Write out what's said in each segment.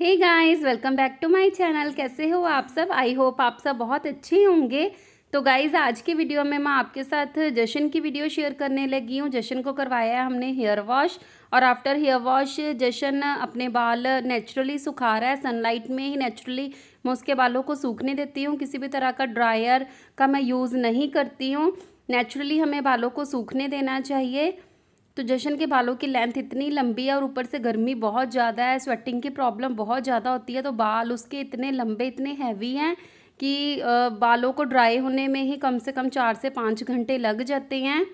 hey guys welcome back to my channel कैसे हो आप सब आई होप आप सब बहुत अच्छे होंगे तो गाइस आज की वीडियो में मैं आपके साथ जशन की वीडियो शेयर करने लगी हूँ जशन को करवाया है हमने हेयर वॉश और आफ्टर हेयर वॉश जशन अपने बाल नेचुरली सुखा रहा है सनलाइट में ही नेचुरली मैं उसके बालों को सूखने देती हूँ किसी भी तरह का ड्रायर का मैं यूज़ नहीं करती हूँ नेचुरली हमें बालों को सूखने देना चाहिए तो जशन के बालों की लेंथ इतनी लंबी है और ऊपर से गर्मी बहुत ज़्यादा है स्वेटिंग की प्रॉब्लम बहुत ज़्यादा होती है तो बाल उसके इतने लंबे इतने हैवी हैं कि बालों को ड्राई होने में ही कम से कम चार से पाँच घंटे लग जाते हैं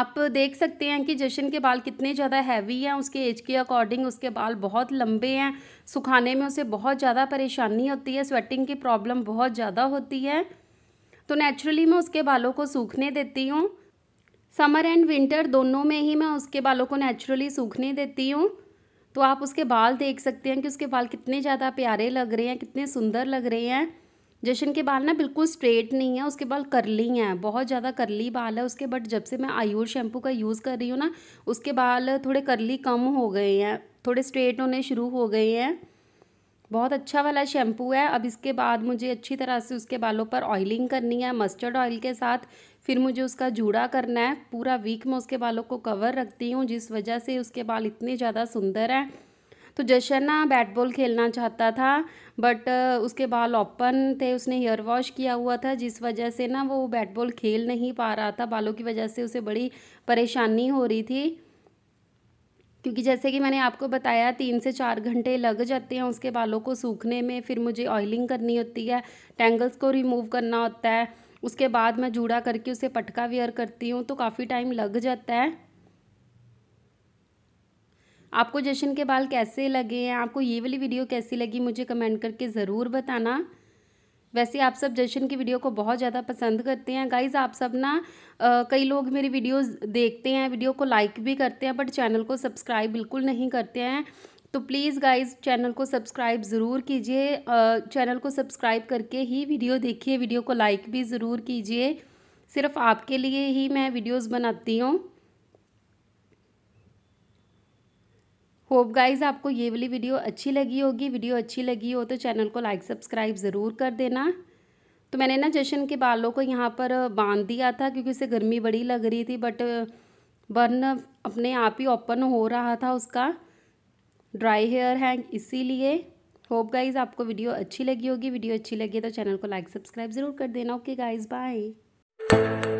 आप देख सकते हैं कि जशन के बाल कितने ज़्यादा हैवी हैं उसके एज के अकॉर्डिंग उसके बाल बहुत लंबे हैं सुखाने में उसे बहुत ज़्यादा परेशानी होती है स्वेटिंग की प्रॉब्लम बहुत ज़्यादा होती है तो नेचुरली मैं उसके बालों को सूखने देती हूँ समर एंड विंटर दोनों में ही मैं उसके बालों को नेचुरली सूखने देती हूँ तो आप उसके बाल देख सकते हैं कि उसके बाल कितने ज़्यादा प्यारे लग रहे हैं कितने सुंदर लग रहे हैं जशन के बाल ना बिल्कुल स्ट्रेट नहीं है उसके बाल करली हैं बहुत ज़्यादा करली बाल है उसके बट जब से मैं आयूर शैम्पू का यूज़ कर रही हूँ ना उसके बाल थोड़े करली कम हो गए हैं थोड़े स्ट्रेट होने शुरू हो गए हैं बहुत अच्छा वाला शैम्पू है अब इसके बाद मुझे अच्छी तरह से उसके बालों पर ऑयलिंग करनी है मस्टर्ड ऑयल के साथ फिर मुझे उसका जूड़ा करना है पूरा वीक मैं उसके बालों को कवर रखती हूँ जिस वजह से उसके बाल इतने ज़्यादा सुंदर हैं तो जशन ना बैट बॉल खेलना चाहता था बट उसके बाल ओपन थे उसने हेयर वॉश किया हुआ था जिस वजह से ना वो बैट बॉल खेल नहीं पा रहा था बालों की वजह से उसे बड़ी परेशानी हो रही थी क्योंकि जैसे कि मैंने आपको बताया तीन से चार घंटे लग जाते हैं उसके बालों को सूखने में फिर मुझे ऑयलिंग करनी होती है टैंगल्स को रिमूव करना होता है उसके बाद मैं जूड़ा करके उसे पटका वेयर करती हूँ तो काफ़ी टाइम लग जाता है आपको जशन के बाल कैसे लगे हैं आपको ये वाली वीडियो कैसी लगी मुझे कमेंट करके ज़रूर बताना वैसे आप सब जशन की वीडियो को बहुत ज़्यादा पसंद करते हैं गाइज आप सब ना आ, कई लोग मेरी वीडियोस देखते हैं वीडियो को लाइक भी करते हैं बट चैनल को सब्सक्राइब बिल्कुल नहीं करते हैं तो प्लीज़ गाइज चैनल को सब्सक्राइब ज़रूर कीजिए चैनल को सब्सक्राइब करके ही वीडियो देखिए वीडियो को लाइक भी ज़रूर कीजिए सिर्फ आपके लिए ही मैं वीडियोज़ बनाती हूँ होप गाइज आपको ये वाली वीडियो अच्छी लगी होगी वीडियो अच्छी लगी हो तो चैनल को लाइक सब्सक्राइब ज़रूर कर देना तो मैंने ना जशन के बालों को यहाँ पर बांध दिया था क्योंकि उसे गर्मी बड़ी लग रही थी बट बर्न अपने आप ही ओपन हो रहा था उसका ड्राई हेयर है इसीलिए होप गाइज आपको वीडियो अच्छी लगी होगी वीडियो अच्छी लगी तो चैनल को लाइक सब्सक्राइब ज़रूर कर देना ओके गाइज बाय